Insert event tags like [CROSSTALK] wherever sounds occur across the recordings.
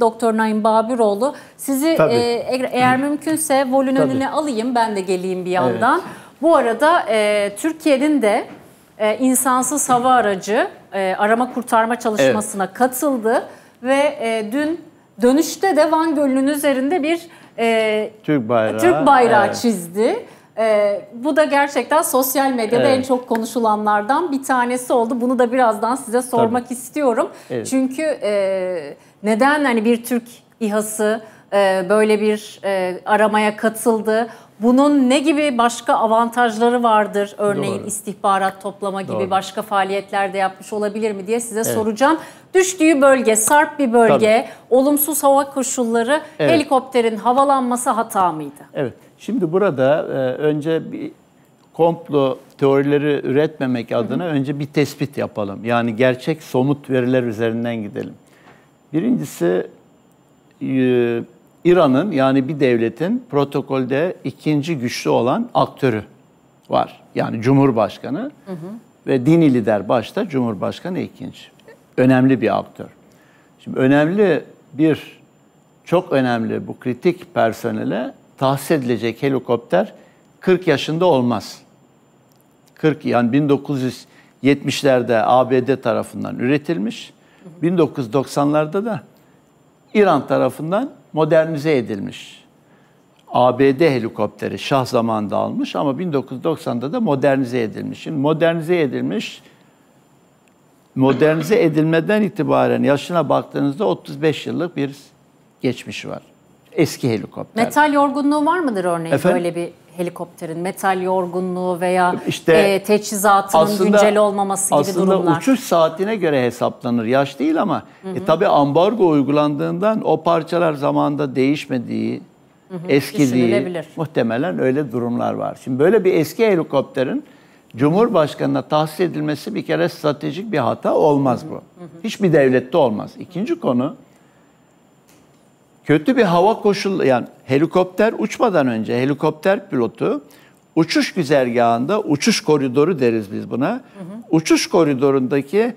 Doktor Naim Babiroğlu. Sizi Tabii. e, eğer mümkünse volün Tabii. önüne alayım ben de geleyim bir yandan. Evet. Bu arada e, Türkiye'nin de e, insansız hava aracı e, arama kurtarma çalışmasına evet. katıldı ve e, dün dönüşte de Van Gölü'nün üzerinde bir e, Türk bayrağı, Türk bayrağı evet. çizdi. E, bu da gerçekten sosyal medyada evet. en çok konuşulanlardan bir tanesi oldu. Bunu da birazdan size sormak Tabii. istiyorum. Evet. Çünkü e, neden hani bir Türk İHA'sı e, böyle bir e, aramaya katıldı? Bunun ne gibi başka avantajları vardır? Örneğin Doğru. istihbarat toplama gibi Doğru. başka faaliyetlerde yapmış olabilir mi diye size evet. soracağım. Düştüğü bölge sarp bir bölge, Tabii. olumsuz hava koşulları, evet. helikopterin havalanması hata mıydı? Evet. Şimdi burada e, önce bir komplo teorileri üretmemek adına hı hı. önce bir tespit yapalım. Yani gerçek somut veriler üzerinden gidelim. Birincisi e, İran'ın yani bir devletin protokolde ikinci güçlü olan aktörü var. Yani Cumhurbaşkanı hı hı. ve dini lider başta Cumhurbaşkanı ikinci. Önemli bir aktör. Şimdi önemli bir, çok önemli bu kritik personele tahsis edilecek helikopter 40 yaşında olmaz. 40 yani 1970'lerde ABD tarafından üretilmiş 1990'larda da İran tarafından modernize edilmiş. ABD helikopteri şah zamanında almış ama 1990'da da modernize edilmiş. Şimdi modernize edilmiş, modernize edilmeden itibaren yaşına baktığınızda 35 yıllık bir geçmiş var. Eski helikopter. Metal yorgunluğu var mıdır örneğin Efendim? böyle bir helikopterin metal yorgunluğu veya işte e, teçhizatının aslında, güncel olmaması gibi aslında durumlar. Aslında uçuş saatine göre hesaplanır. Yaş değil ama e, hı hı. E, tabii ambargo uygulandığından o parçalar zamanda değişmediği, hı hı. eskidiği muhtemelen öyle durumlar var. Şimdi böyle bir eski helikopterin Cumhurbaşkanına tahsis edilmesi bir kere stratejik bir hata olmaz bu. Hı hı. Hiçbir devlette olmaz. İkinci konu kötü bir hava koşul yani helikopter uçmadan önce helikopter pilotu uçuş güzergahında uçuş koridoru deriz biz buna. Hı hı. Uçuş koridorundaki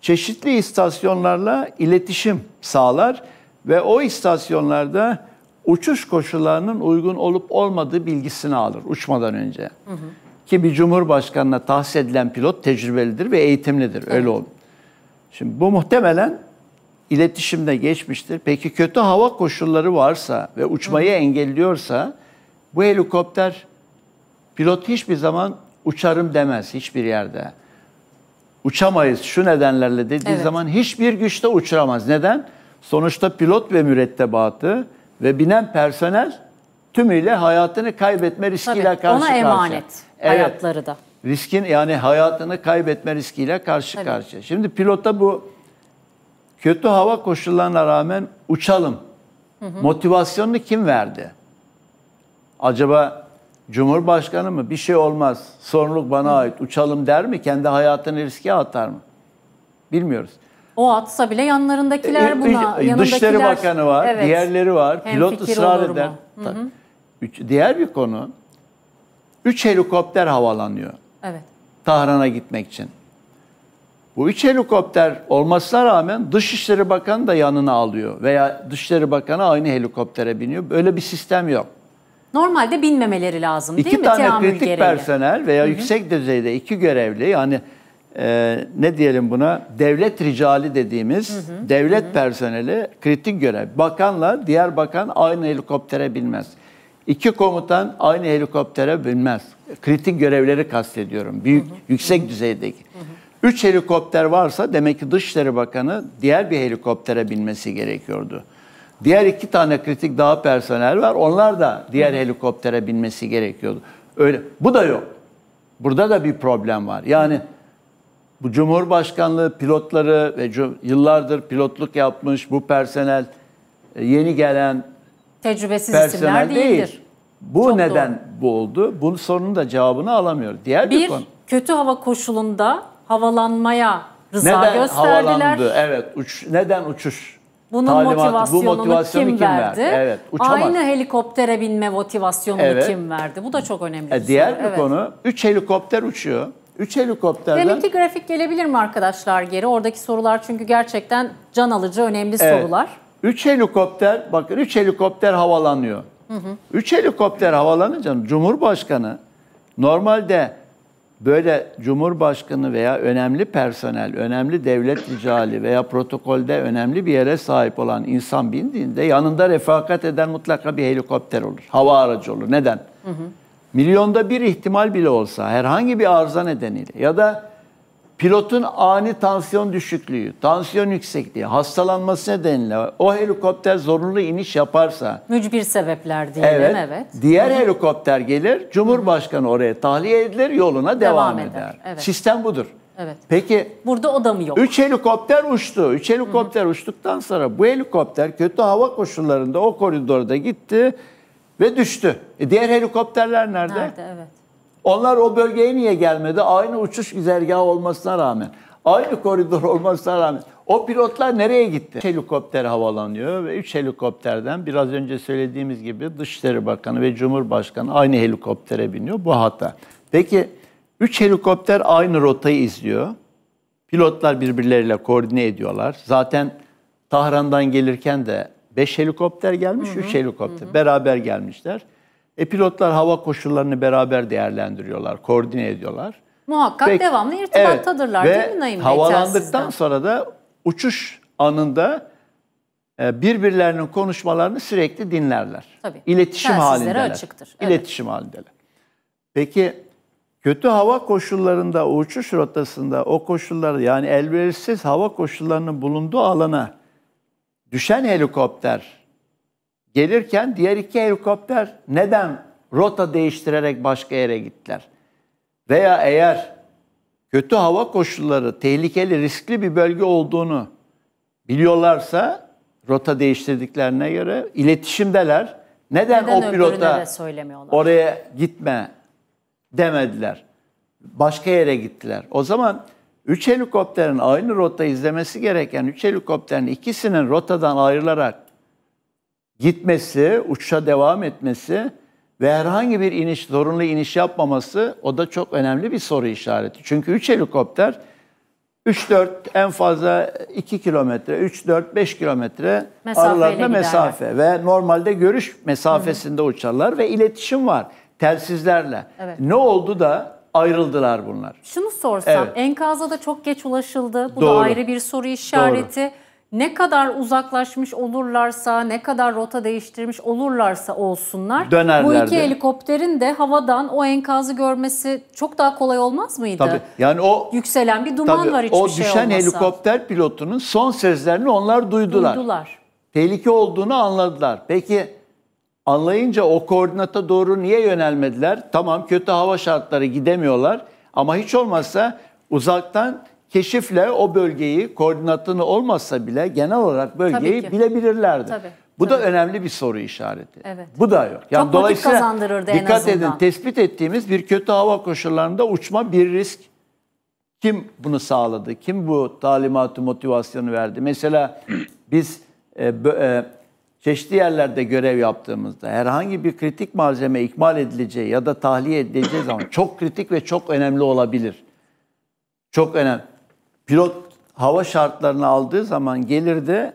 çeşitli istasyonlarla iletişim sağlar ve o istasyonlarda uçuş koşullarının uygun olup olmadığı bilgisini alır uçmadan önce. Hı hı. Ki bir cumhurbaşkanına tahsis edilen pilot tecrübelidir ve eğitimlidir. Evet. Öyle olur. Şimdi bu muhtemelen iletişimde geçmiştir. Peki kötü hava koşulları varsa ve uçmayı Hı. engelliyorsa bu helikopter pilot hiçbir zaman uçarım demez hiçbir yerde. Uçamayız şu nedenlerle dediği evet. zaman hiçbir güçte uçuramaz. Neden? Sonuçta pilot ve mürettebatı ve binen personel tümüyle hayatını kaybetme riskiyle Tabii, karşı karşıya. Ona emanet evet. hayatları da. Riskin yani hayatını kaybetme riskiyle karşı Tabii. karşıya. Şimdi pilota bu kötü hava koşullarına rağmen uçalım. Hı hı. Motivasyonunu kim verdi? Acaba Cumhurbaşkanı mı? Bir şey olmaz. Sorumluluk bana hı. ait. Uçalım der mi? Kendi hayatını riske atar mı? Bilmiyoruz. O atsa bile yanlarındakiler e, e, buna. E, yanındakiler, Dışişleri Bakanı var, evet. diğerleri var. Hem Pilot ısrar eder. Hı hı. Üç, diğer bir konu, üç helikopter havalanıyor. Evet. Tahran'a gitmek için. Bu üç helikopter olmasına rağmen Dışişleri Bakanı da yanına alıyor veya Dışişleri Bakanı aynı helikoptere biniyor. Böyle bir sistem yok. Normalde binmemeleri lazım değil mi? İki tane kritik gereği. personel veya Hı-hı. yüksek düzeyde iki görevli yani e, ne diyelim buna devlet ricali dediğimiz Hı-hı. devlet Hı-hı. personeli kritik görev. Bakanla diğer bakan aynı helikoptere binmez. İki komutan aynı helikoptere binmez. Kritik görevleri kastediyorum. Büyük hı hı. yüksek hı hı. düzeydeki. Hı hı. 3 helikopter varsa demek ki Dışişleri Bakanı diğer bir helikoptere binmesi gerekiyordu. Diğer iki tane kritik daha personel var. Onlar da diğer helikoptere binmesi gerekiyordu. Öyle bu da yok. Burada da bir problem var. Yani bu Cumhurbaşkanlığı pilotları ve yıllardır pilotluk yapmış bu personel e, yeni gelen tecrübesiz personel isimler değildir. Değil. Bu Çok neden doğru. bu oldu? Bunun sorunun da cevabını alamıyor. Diğer bir, bir konu. Kötü hava koşulunda havalanmaya rıza neden gösterdiler. Havalandı? Evet. Uç, neden uçuş? Bunun motivasyonunu, bu motivasyonu kim, kim verdi? verdi? Evet, Aynı helikoptere binme motivasyonunu evet. kim verdi? Bu da çok önemli. E, diğer bir evet. konu, 3 helikopter uçuyor. 3 Demek ki grafik gelebilir mi arkadaşlar geri? Oradaki sorular çünkü gerçekten can alıcı, önemli evet. sorular. 3 helikopter, bakın 3 helikopter havalanıyor. 3 helikopter havalanınca Cumhurbaşkanı normalde böyle cumhurbaşkanı veya önemli personel, önemli devlet ricali veya protokolde önemli bir yere sahip olan insan bindiğinde yanında refakat eden mutlaka bir helikopter olur. Hava aracı olur. Neden? Hı hı. Milyonda bir ihtimal bile olsa herhangi bir arıza nedeniyle ya da pilotun ani tansiyon düşüklüğü, tansiyon yüksekliği, hastalanması nedeniyle o helikopter zorunlu iniş yaparsa mücbir sebepler diyelim evet. evet. Diğer hı helikopter gelir, Cumhurbaşkanı oraya tahliye edilir, yoluna devam, devam eder. eder. Evet. Sistem budur. Evet. Peki burada o da mı yok? 3 helikopter uçtu. 3 helikopter Hı-hı. uçtuktan sonra bu helikopter kötü hava koşullarında o koridorda gitti ve düştü. E diğer helikopterler nerede? Nerede evet. Onlar o bölgeye niye gelmedi? Aynı uçuş güzergahı olmasına rağmen, aynı koridor olmasına rağmen o pilotlar nereye gitti? Helikopter havalanıyor ve 3 helikopterden biraz önce söylediğimiz gibi Dışişleri Bakanı ve Cumhurbaşkanı aynı helikoptere biniyor. Bu hata. Peki 3 helikopter aynı rotayı izliyor. Pilotlar birbirleriyle koordine ediyorlar. Zaten Tahran'dan gelirken de 5 helikopter gelmiş, 3 helikopter hı hı. beraber gelmişler. E pilotlar hava koşullarını beraber değerlendiriyorlar, koordine ediyorlar. Muhakkak Pek, devamlı irtibattadırlar evet, değil mi Naim Bey? Havalandıktan sonra da uçuş anında e, birbirlerinin konuşmalarını sürekli dinlerler. Tabii. İletişim halindeler. açıktır. Evet. İletişim halindeler. Peki kötü hava koşullarında uçuş rotasında o koşullar yani elverişsiz hava koşullarının bulunduğu alana düşen helikopter Gelirken diğer iki helikopter neden rota değiştirerek başka yere gittiler? Veya eğer kötü hava koşulları, tehlikeli, riskli bir bölge olduğunu biliyorlarsa rota değiştirdiklerine göre iletişimdeler. Neden, Neden o pilota oraya gitme demediler? Başka yere gittiler. O zaman 3 helikopterin aynı rota izlemesi gereken 3 helikopterin ikisinin rotadan ayrılarak gitmesi, uçuşa devam etmesi ve herhangi bir iniş, zorunlu iniş yapmaması o da çok önemli bir soru işareti. Çünkü 3 helikopter 3-4 en fazla 2 kilometre, 3-4-5 kilometre aralarında mesafe ve normalde görüş mesafesinde hı uçarlar ve iletişim var telsizlerle. Evet. Ne oldu da ayrıldılar bunlar? Şunu sorsam evet. enkaza da çok geç ulaşıldı. Bu Doğru. da ayrı bir soru işareti. Doğru ne kadar uzaklaşmış olurlarsa, ne kadar rota değiştirmiş olurlarsa olsunlar. Dönerler Bu iki helikopterin de havadan o enkazı görmesi çok daha kolay olmaz mıydı? Tabii. Yani o yükselen bir duman tabii, var hiçbir şey olmasa. O düşen helikopter pilotunun son sözlerini onlar duydular. Duydular. Tehlike olduğunu anladılar. Peki anlayınca o koordinata doğru niye yönelmediler? Tamam kötü hava şartları gidemiyorlar ama hiç olmazsa uzaktan keşifle o bölgeyi koordinatını olmasa bile genel olarak bölgeyi bilebilirlerdi. Tabii. Bu Tabii. da önemli bir soru işareti. Evet. Bu da yok. Yani Çok dolayısıyla dikkat edin tespit ettiğimiz bir kötü hava koşullarında uçma bir risk. Kim bunu sağladı? Kim bu talimatı, motivasyonu verdi? Mesela [CLEARS THROAT] biz e, e, çeşitli yerlerde görev yaptığımızda herhangi bir kritik malzeme ikmal edileceği ya da tahliye edileceği zaman çok kritik ve çok önemli olabilir. Çok önemli pilot hava şartlarını aldığı zaman gelirdi.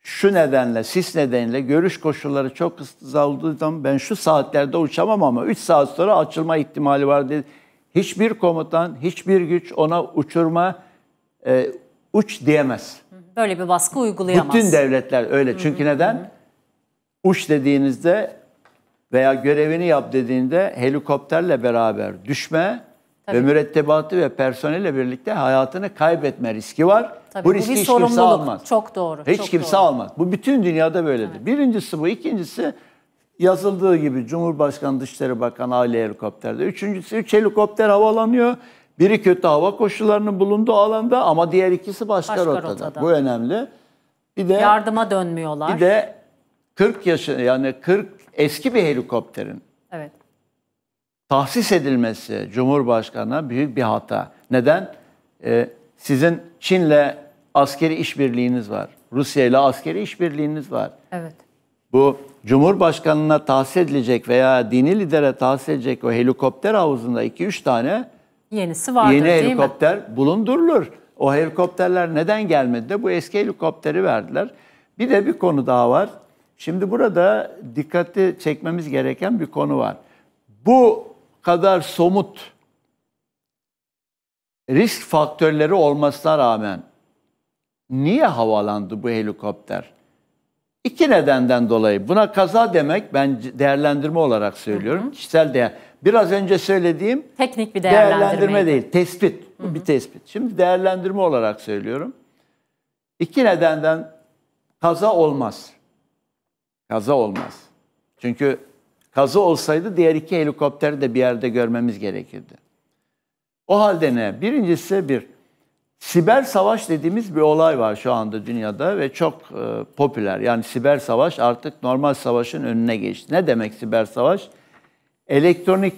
Şu nedenle, sis nedeniyle görüş koşulları çok ıstıza olduğu zaman ben şu saatlerde uçamam ama 3 saat sonra açılma ihtimali var dedi. Hiçbir komutan, hiçbir güç ona uçurma, e, uç diyemez. Böyle bir baskı uygulayamaz. Bütün devletler öyle. Çünkü neden? Uç dediğinizde veya görevini yap dediğinde helikopterle beraber düşme, Tabii. ve mürettebatı ve personelle birlikte hayatını kaybetme riski var. Tabii, bu, bu riski hiç kimse almaz. Çok doğru. Hiç çok kimse doğru. almaz. Bu bütün dünyada böyledir. Evet. Birincisi bu. ikincisi yazıldığı gibi Cumhurbaşkanı Dışişleri Bakanı aile helikopterde. Üçüncüsü üç helikopter havalanıyor. Biri kötü hava koşullarının bulunduğu alanda ama diğer ikisi başka, başka rotada. rotada. Bu önemli. Bir de yardıma dönmüyorlar. Bir de 40 yaşın yani 40 eski bir helikopterin. Evet tahsis edilmesi Cumhurbaşkanı'na büyük bir hata. Neden? Ee, sizin Çin'le askeri işbirliğiniz var. Rusya ile askeri işbirliğiniz var. Evet. Bu Cumhurbaşkanı'na tahsis edilecek veya dini lidere tahsis edilecek o helikopter havuzunda 2-3 tane yenisi vardır yeni değil helikopter mi? bulundurulur. O helikopterler neden gelmedi de bu eski helikopteri verdiler. Bir de bir konu daha var. Şimdi burada dikkati çekmemiz gereken bir konu var. Bu kadar somut risk faktörleri olmasına rağmen niye havalandı bu helikopter? İki nedenden dolayı. Buna kaza demek ben değerlendirme olarak söylüyorum. Hı hı. Kişisel değer. Biraz önce söylediğim teknik bir değerlendirme, değerlendirme değil, tespit. Hı hı. Bu bir tespit. Şimdi değerlendirme olarak söylüyorum. İki nedenden kaza olmaz. Kaza olmaz. Çünkü Kazı olsaydı diğer iki helikopteri de bir yerde görmemiz gerekirdi. O halde ne? Birincisi bir, siber savaş dediğimiz bir olay var şu anda dünyada ve çok e, popüler. Yani siber savaş artık normal savaşın önüne geçti. Ne demek siber savaş? Elektronik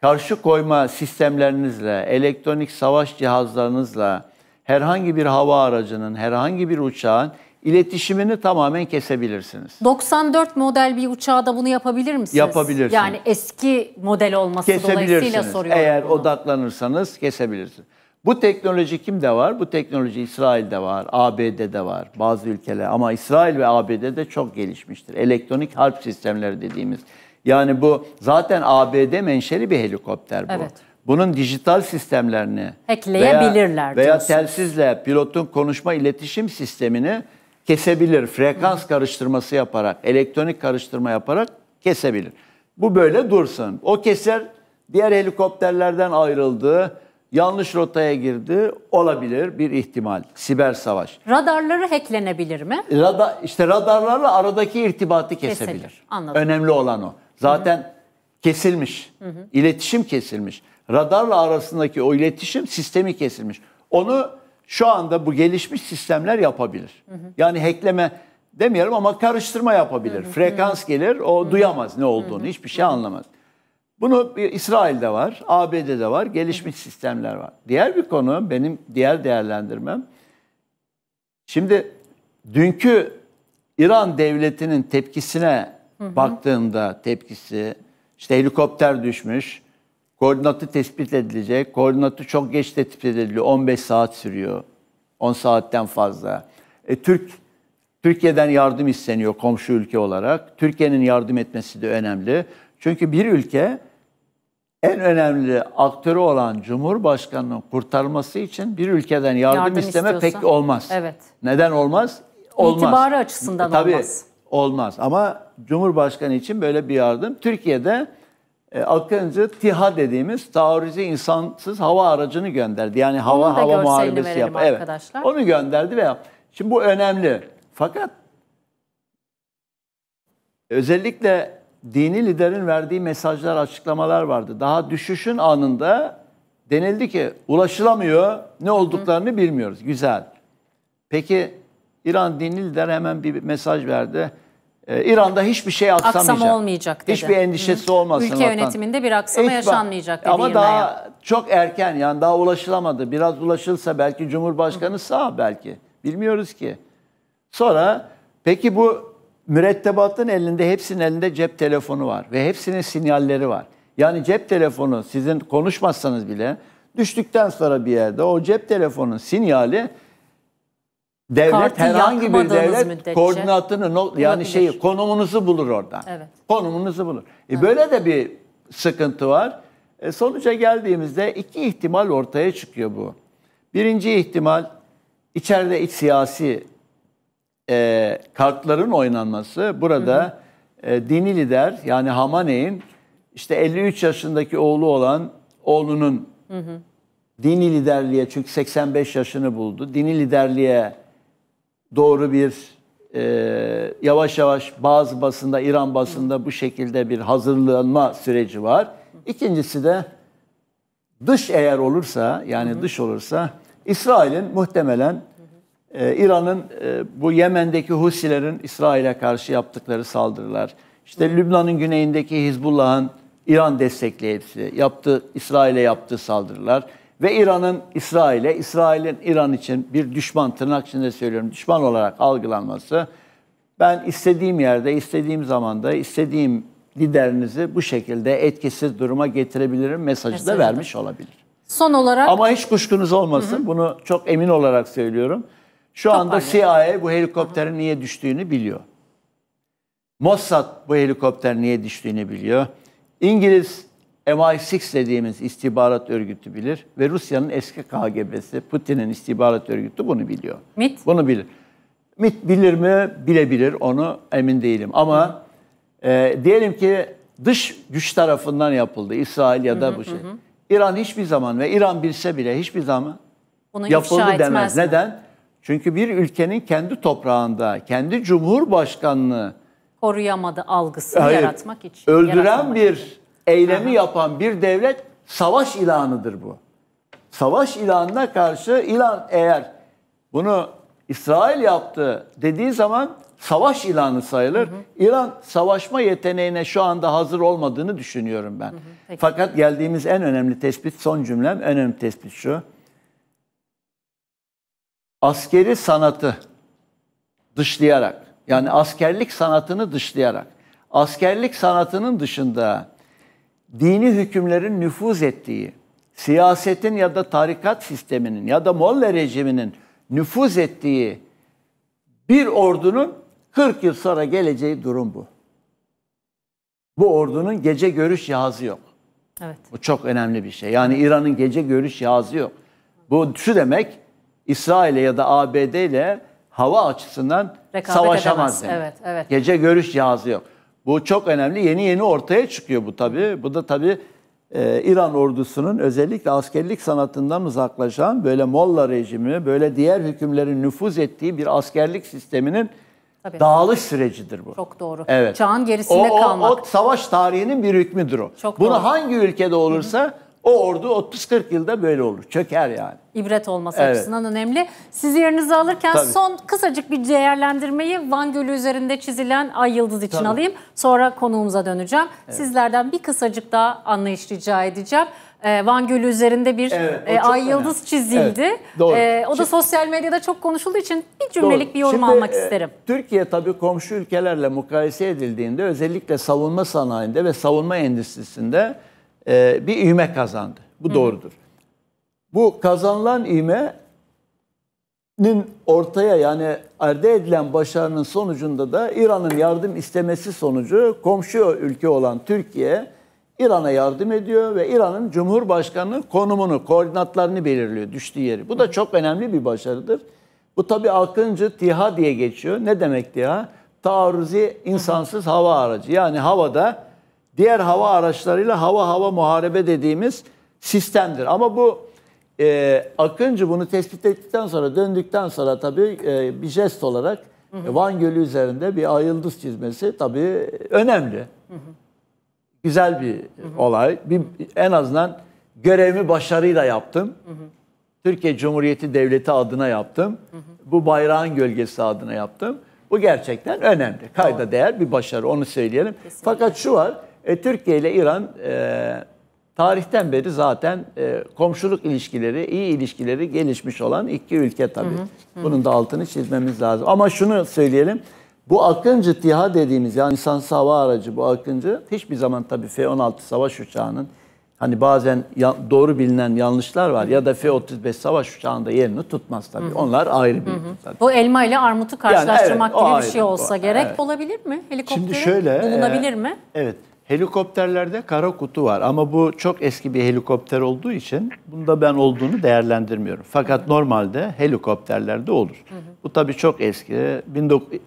karşı koyma sistemlerinizle, elektronik savaş cihazlarınızla, herhangi bir hava aracının, herhangi bir uçağın iletişimini tamamen kesebilirsiniz. 94 model bir uçağa da bunu yapabilir misiniz? Yapabilirsiniz. Yani eski model olması dolayısıyla soruyorum. Eğer bunu. odaklanırsanız kesebilirsiniz. Bu teknoloji kimde var? Bu teknoloji İsrail'de var, ABD'de var, bazı ülkeler ama İsrail ve ABD'de çok gelişmiştir. Elektronik harp sistemleri dediğimiz. Yani bu zaten ABD menşeli bir helikopter bu. Evet. Bunun dijital sistemlerini hackleyebilirler veya, veya telsizle pilotun konuşma iletişim sistemini kesebilir. Frekans karıştırması yaparak, elektronik karıştırma yaparak kesebilir. Bu böyle dursun. O keser diğer helikopterlerden ayrıldı, yanlış rotaya girdi olabilir bir ihtimal. Siber savaş. Radarları hacklenebilir mi? Radar, işte radarlarla aradaki irtibatı kesebilir. kesebilir. Anladım. Önemli olan o. Zaten Hı-hı. kesilmiş. Hı-hı. İletişim kesilmiş. Radarla arasındaki o iletişim sistemi kesilmiş. Onu şu anda bu gelişmiş sistemler yapabilir. Hı hı. Yani hackleme demeyelim ama karıştırma yapabilir. Hı hı. Frekans hı hı. gelir, o hı hı. duyamaz ne olduğunu, hı hı. hiçbir şey anlamaz. Bunu İsrail'de var, ABD'de var, gelişmiş hı hı. sistemler var. Diğer bir konu benim diğer değerlendirmem. Şimdi dünkü İran devletinin tepkisine hı hı. baktığımda tepkisi işte helikopter düşmüş, Koordinatı tespit edilecek. Koordinatı çok geç tespit ediliyor. 15 saat sürüyor. 10 saatten fazla. E, Türk Türkiye'den yardım isteniyor komşu ülke olarak. Türkiye'nin yardım etmesi de önemli. Çünkü bir ülke en önemli aktörü olan Cumhurbaşkanı'nın kurtarılması için bir ülkeden yardım, yardım isteme istiyorsa. pek olmaz. Evet. Neden olmaz? Olmaz. İtibarı açısından e, Tabii, olmaz. Olmaz ama Cumhurbaşkanı için böyle bir yardım Türkiye'de e, Akıncı TİHA dediğimiz taarruzi insansız hava aracını gönderdi. Yani hava Onun hava muharebesi yap. Evet. Onu gönderdi ve yap. Şimdi bu önemli. Fakat özellikle dini liderin verdiği mesajlar, açıklamalar vardı. Daha düşüşün anında denildi ki ulaşılamıyor, ne olduklarını Hı. bilmiyoruz. Güzel. Peki İran dini lider hemen bir mesaj verdi. Ee, İran'da hiçbir şey aksamayacak. Aksam olmayacak dedi. Hiçbir endişesi Hı-hı. olmasın. Ülke vatan. yönetiminde bir aksama Hiç, yaşanmayacak dedi Ama İrnaya. daha çok erken yani daha ulaşılamadı. Biraz ulaşılsa belki Cumhurbaşkanı hı sağ belki. Bilmiyoruz ki. Sonra peki bu mürettebatın elinde hepsinin elinde cep telefonu var ve hepsinin sinyalleri var. Yani cep telefonu sizin konuşmazsanız bile düştükten sonra bir yerde o cep telefonun sinyali devlet Kartı herhangi bir devlet müddetçe, koordinatını yani olabilir. şeyi konumunuzu bulur oradan. Evet. Konumunuzu bulur. E böyle de bir sıkıntı var. E sonuca geldiğimizde iki ihtimal ortaya çıkıyor bu. Birinci ihtimal içeride iç siyasi e, kartların oynanması. Burada hı hı. E, dini lider yani Hamaney'in işte 53 yaşındaki oğlu olan oğlunun hı hı. dini liderliğe çünkü 85 yaşını buldu. Dini liderliğe doğru bir e, yavaş yavaş bazı basında, İran basında bu şekilde bir hazırlanma süreci var. İkincisi de dış eğer olursa, yani dış olursa İsrail'in muhtemelen e, İran'ın e, bu Yemen'deki Husilerin İsrail'e karşı yaptıkları saldırılar, işte Lübnan'ın güneyindeki Hizbullah'ın İran destekleyicisi yaptı, İsrail'e yaptığı saldırılar, ve İran'ın İsrail'e, İsrail'in İran için bir düşman, tırnak içinde söylüyorum, düşman olarak algılanması. Ben istediğim yerde, istediğim zamanda, istediğim liderinizi bu şekilde etkisiz duruma getirebilirim mesajı Mesajı da vermiş olabilir. Son olarak... Ama hiç kuşkunuz olmasın, Hı hı. bunu çok emin olarak söylüyorum. Şu Çok anda aynı. CIA bu helikopterin niye düştüğünü biliyor. Mossad bu helikopter niye düştüğünü biliyor. İngiliz MI6 dediğimiz istihbarat örgütü bilir ve Rusya'nın eski KGB'si, Putin'in istihbarat örgütü bunu biliyor. MIT? Bunu bilir. MIT bilir mi? Bilebilir onu emin değilim. Ama e, diyelim ki dış güç tarafından yapıldı. İsrail ya da hı hı, bu şey. Hı. İran hiçbir zaman ve İran bilse bile hiçbir zaman Bunu yapıldı demez. Mi? Neden? Çünkü bir ülkenin kendi toprağında, kendi cumhurbaşkanlığı koruyamadı algısını hayır, yaratmak için. Öldüren bir eylemi yapan bir devlet savaş ilanıdır bu. Savaş ilanına karşı ilan eğer bunu İsrail yaptı dediği zaman savaş ilanı sayılır. Hı hı. İran savaşma yeteneğine şu anda hazır olmadığını düşünüyorum ben. Hı hı. Fakat geldiğimiz en önemli tespit son cümlem en önemli tespit şu. Askeri sanatı dışlayarak yani askerlik sanatını dışlayarak askerlik sanatının dışında dini hükümlerin nüfuz ettiği, siyasetin ya da tarikat sisteminin ya da Molle rejiminin nüfuz ettiği bir ordunun 40 yıl sonra geleceği durum bu. Bu ordunun gece görüş cihazı yok. Evet. Bu çok önemli bir şey. Yani İran'ın gece görüş cihazı yok. Bu şu demek İsrail'e ya da ABD ile hava açısından Rekabet savaşamaz demek. Evet, evet. Gece görüş cihazı yok. Bu çok önemli. Yeni yeni ortaya çıkıyor bu tabii. Bu da tabii e, İran ordusunun özellikle askerlik sanatından uzaklaşan böyle Molla rejimi, böyle diğer hükümlerin nüfuz ettiği bir askerlik sisteminin Tabii. Dağılış sürecidir bu. Çok doğru. Evet. Çağın gerisinde o, o, kalmak. O savaş tarihinin bir hükmüdür o. Çok Bunu doğru. hangi ülkede olursa Hı-hı o ordu 30-40 yılda böyle olur. Çöker yani. İbret olması evet. açısından önemli. Siz yerinizi alırken Tabii. son kısacık bir değerlendirmeyi Van Gölü üzerinde çizilen Ay Yıldız için Tabii. alayım. Sonra konuğumuza döneceğim. Evet. Sizlerden bir kısacık daha anlayış rica edeceğim. Ee, Van Gölü üzerinde bir evet, e, ay önemli. yıldız çizildi. Evet, doğru. E, o da Şimdi, sosyal medyada çok konuşulduğu için bir cümlelik doğru. bir yorum Şimdi, almak e, isterim. Türkiye tabii komşu ülkelerle mukayese edildiğinde özellikle savunma sanayinde ve savunma endüstrisinde e, bir ivme kazandı. Bu doğrudur. Hı. Bu kazanılan ivmenin ortaya yani elde edilen başarının sonucunda da İran'ın yardım istemesi sonucu komşu ülke olan Türkiye İran'a yardım ediyor ve İran'ın Cumhurbaşkanı konumunu, koordinatlarını belirliyor düştüğü yeri. Bu da çok önemli bir başarıdır. Bu tabi Akıncı TİHA diye geçiyor. Ne demek TİHA? Taarruzi insansız hava aracı. Yani havada Diğer hava araçlarıyla hava hava muharebe dediğimiz sistemdir. Ama bu e, Akıncı bunu tespit ettikten sonra döndükten sonra tabii e, bir jest olarak hı hı. E, Van Gölü üzerinde bir ay yıldız çizmesi tabii önemli. Hı hı. Güzel bir hı hı. olay. Bir, en azından görevimi başarıyla yaptım. Hı hı. Türkiye Cumhuriyeti Devleti adına yaptım. Hı hı. Bu bayrağın gölgesi adına yaptım. Bu gerçekten önemli. Kayda Doğru. değer bir başarı onu söyleyelim. Kesinlikle. Fakat şu var e, Türkiye ile İran e, tarihten beri zaten e, komşuluk ilişkileri, iyi ilişkileri gelişmiş olan iki ülke tabii. Hı hı, Bunun da altını çizmemiz lazım. Ama şunu söyleyelim. Bu Akıncı TİHA dediğimiz yani insan hava aracı bu Akıncı hiçbir zaman tabii F-16 savaş uçağının hani bazen ya, doğru bilinen yanlışlar var ya da F-35 savaş uçağında yerini tutmaz tabii. Hı-hı. Onlar ayrı bir. Hı-hı. Tabii. Bu elma ile armutu karşılaştırmak yani evet, gibi bir şey olsa o, gerek. Evet. Olabilir mi? Helikopterin bulunabilir e, mi? Evet. Helikopterlerde kara kutu var ama bu çok eski bir helikopter olduğu için bunda ben olduğunu değerlendirmiyorum. Fakat normalde helikopterlerde olur. Bu tabii çok eski.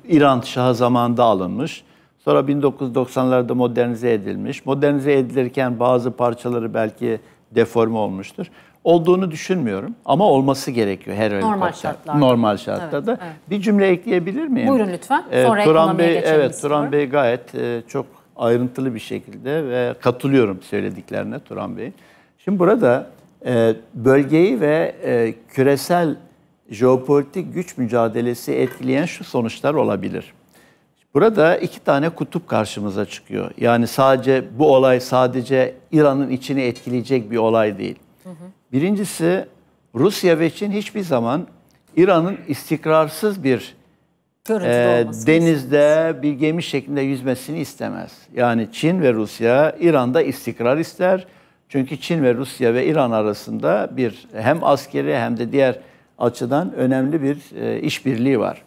İran Şah zamanında alınmış. Sonra 1990'larda modernize edilmiş. Modernize edilirken bazı parçaları belki deforme olmuştur. Olduğunu düşünmüyorum ama olması gerekiyor her Normal helikopter. Şartlarda. Normal şartlarda. Evet, evet. Bir cümle ekleyebilir miyim? Buyurun lütfen. Ee, sonra ee, Turan Bey, Evet, Turan Bey gayet e, çok ayrıntılı bir şekilde ve katılıyorum söylediklerine Turan Bey. Şimdi burada e, bölgeyi ve e, küresel jeopolitik güç mücadelesi etkileyen şu sonuçlar olabilir. Burada iki tane kutup karşımıza çıkıyor. Yani sadece bu olay sadece İran'ın içini etkileyecek bir olay değil. Birincisi Rusya ve Çin hiçbir zaman İran'ın istikrarsız bir Görüntülü e, denizde istemez. bir gemi şeklinde yüzmesini istemez. Yani Çin ve Rusya İran'da istikrar ister. Çünkü Çin ve Rusya ve İran arasında bir hem askeri hem de diğer açıdan önemli bir e, işbirliği var.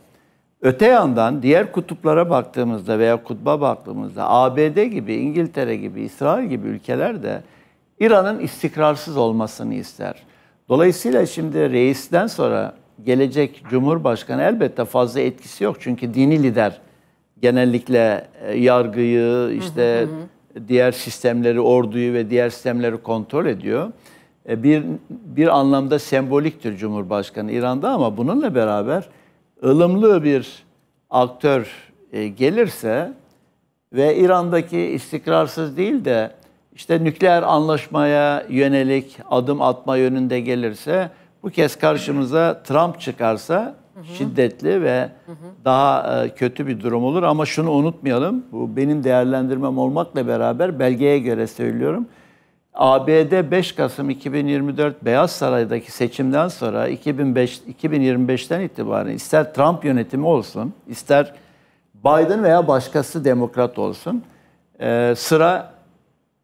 Öte yandan diğer kutuplara baktığımızda veya kutba baktığımızda ABD gibi, İngiltere gibi, İsrail gibi ülkeler de İran'ın istikrarsız olmasını ister. Dolayısıyla şimdi reisten sonra gelecek Cumhurbaşkanı elbette fazla etkisi yok. Çünkü dini lider genellikle e, yargıyı, işte diğer sistemleri, orduyu ve diğer sistemleri kontrol ediyor. E, bir, bir anlamda semboliktir Cumhurbaşkanı İran'da ama bununla beraber ılımlı bir aktör e, gelirse ve İran'daki istikrarsız değil de işte nükleer anlaşmaya yönelik adım atma yönünde gelirse bu kez karşımıza Trump çıkarsa şiddetli ve daha e, kötü bir durum olur. Ama şunu unutmayalım, bu benim değerlendirmem olmakla beraber belgeye göre söylüyorum. ABD 5 Kasım 2024 Beyaz Saray'daki seçimden sonra 2005 2025'ten itibaren ister Trump yönetimi olsun, ister Biden veya başkası demokrat olsun, e, sıra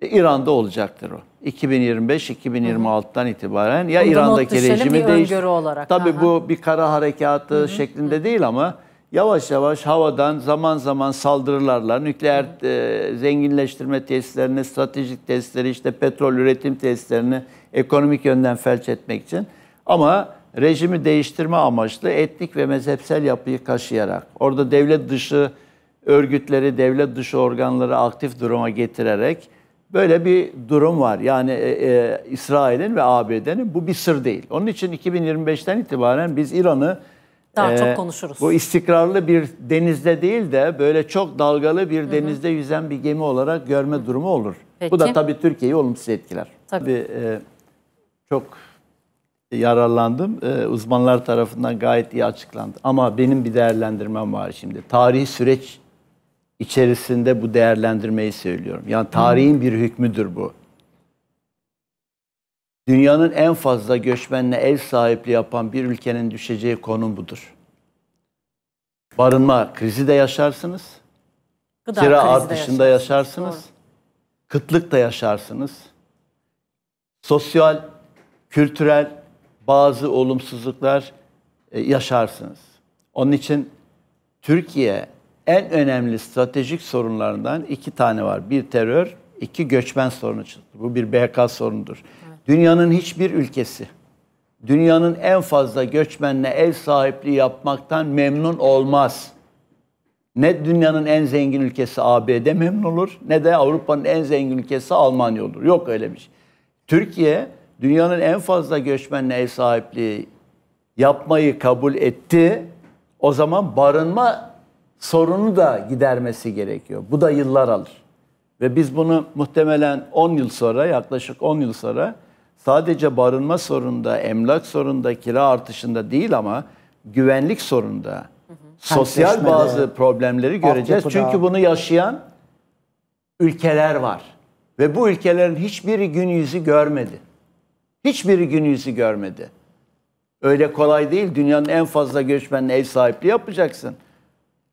İran'da olacaktır o. 2025-2026'dan itibaren ya İran'daki rejimi değişti. Tabii Aha. bu bir kara harekatı Hı-hı. şeklinde Hı-hı. değil ama yavaş yavaş havadan zaman zaman saldırılarla nükleer e, zenginleştirme tesislerini, stratejik tesisleri, işte petrol üretim tesislerini ekonomik yönden felç etmek için ama rejimi değiştirme amaçlı etnik ve mezhepsel yapıyı kaşıyarak orada devlet dışı örgütleri, devlet dışı organları aktif duruma getirerek Böyle bir durum var. Yani e, e, İsrail'in ve ABD'nin bu bir sır değil. Onun için 2025'ten itibaren biz İran'ı daha ee, çok konuşuruz. Bu istikrarlı bir denizde değil de böyle çok dalgalı bir Hı-hı. denizde yüzen bir gemi olarak görme Hı-hı. durumu olur. Peki. Bu da tabii Türkiye'yi olumsuz etkiler. Tabii, tabii e, çok yararlandım. E, uzmanlar tarafından gayet iyi açıklandı. Ama benim bir değerlendirmem var şimdi. Tarihi süreç içerisinde bu değerlendirmeyi söylüyorum. Yani tarihin bir hükmüdür bu. Dünyanın en fazla göçmenle ev sahipliği yapan bir ülkenin düşeceği konum budur. Barınma krizi de yaşarsınız. Gıda kira artışında yaşarsınız. yaşarsınız. Kıtlık da yaşarsınız. Sosyal, kültürel bazı olumsuzluklar e, yaşarsınız. Onun için Türkiye en önemli stratejik sorunlarından iki tane var. Bir terör, iki göçmen sorunu. Bu bir BK sorunudur. Evet. Dünyanın hiçbir ülkesi dünyanın en fazla göçmenle ev sahipliği yapmaktan memnun olmaz. Ne dünyanın en zengin ülkesi ABD memnun olur ne de Avrupa'nın en zengin ülkesi Almanya olur. Yok öyle bir şey. Türkiye dünyanın en fazla göçmenle ev sahipliği yapmayı kabul etti. O zaman barınma sorunu da gidermesi gerekiyor. Bu da yıllar alır. Ve biz bunu muhtemelen 10 yıl sonra, yaklaşık 10 yıl sonra sadece barınma sorununda, emlak sorununda, kira artışında değil ama güvenlik sorununda, hı hı. sosyal bazı problemleri göreceğiz. Çünkü bunu yaşayan ülkeler var. Ve bu ülkelerin hiçbiri gün yüzü görmedi. Hiçbiri gün yüzü görmedi. Öyle kolay değil. Dünyanın en fazla göçmenine ev sahipliği yapacaksın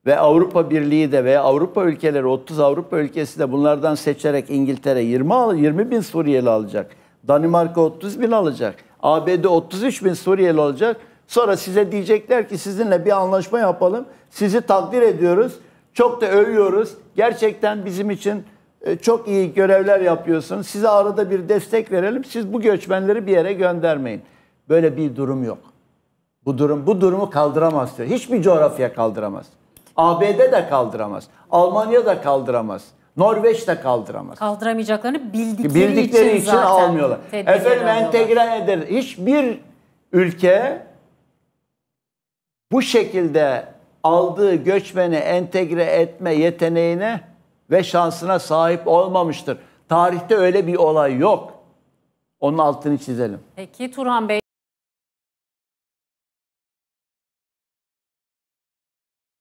ve Avrupa Birliği de ve Avrupa ülkeleri 30 Avrupa ülkesi de bunlardan seçerek İngiltere 20 20 bin Suriyeli alacak. Danimarka 30 bin alacak. ABD 33 bin Suriyeli alacak. Sonra size diyecekler ki sizinle bir anlaşma yapalım. Sizi takdir ediyoruz. Çok da övüyoruz. Gerçekten bizim için e, çok iyi görevler yapıyorsunuz. Size arada bir destek verelim. Siz bu göçmenleri bir yere göndermeyin. Böyle bir durum yok. Bu durum bu durumu kaldıramaz diyor. Hiçbir coğrafya kaldıramaz. ABD de kaldıramaz. Almanya da kaldıramaz. Norveç de kaldıramaz. Kaldıramayacaklarını bildikleri, bildikleri için, için zaten almıyorlar. Efendim entegre eder. Hiçbir ülke bu şekilde aldığı göçmeni entegre etme yeteneğine ve şansına sahip olmamıştır. Tarihte öyle bir olay yok. Onun altını çizelim. Peki Turhan Bey